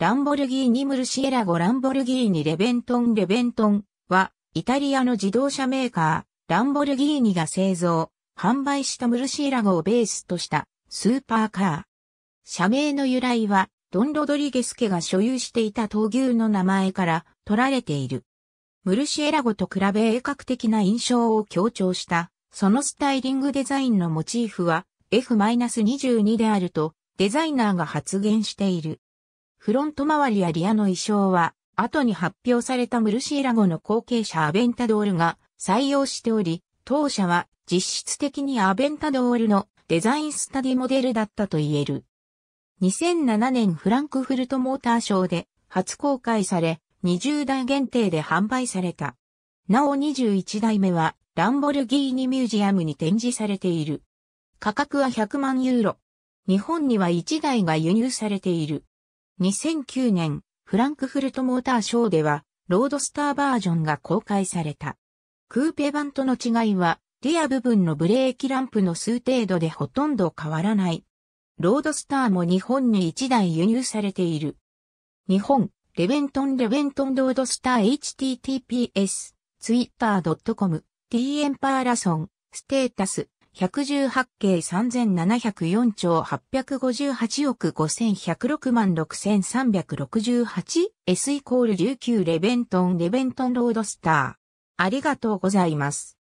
ランボルギーニ・ムルシエラゴ・ランボルギーニ・レベントン・レベントンは、イタリアの自動車メーカー、ランボルギーニが製造、販売したムルシエラゴをベースとしたスーパーカー。社名の由来は、ドン・ロドリゲス家が所有していた闘牛の名前から取られている。ムルシエラゴと比べ鋭角的な印象を強調した、そのスタイリングデザインのモチーフは F-22 であるとデザイナーが発言している。フロント周りやリアの衣装は、後に発表されたムルシーラゴの後継者アベンタドールが採用しており、当社は実質的にアベンタドールのデザインスタディモデルだったと言える。2007年フランクフルトモーターショーで初公開され、20台限定で販売された。なお21台目はランボルギーニミュージアムに展示されている。価格は100万ユーロ。日本には1台が輸入されている。2009年、フランクフルトモーターショーでは、ロードスターバージョンが公開された。クーペ版との違いは、リア部分のブレーキランプの数程度でほとんど変わらない。ロードスターも日本に1台輸入されている。日本、レベントンレベントンロードスター https、twitter.com、t a パ a ラソン、ステータス、118系3704兆858億5106万6 3 6 8 s イコール19レベントンレベントンロードスター。ありがとうございます。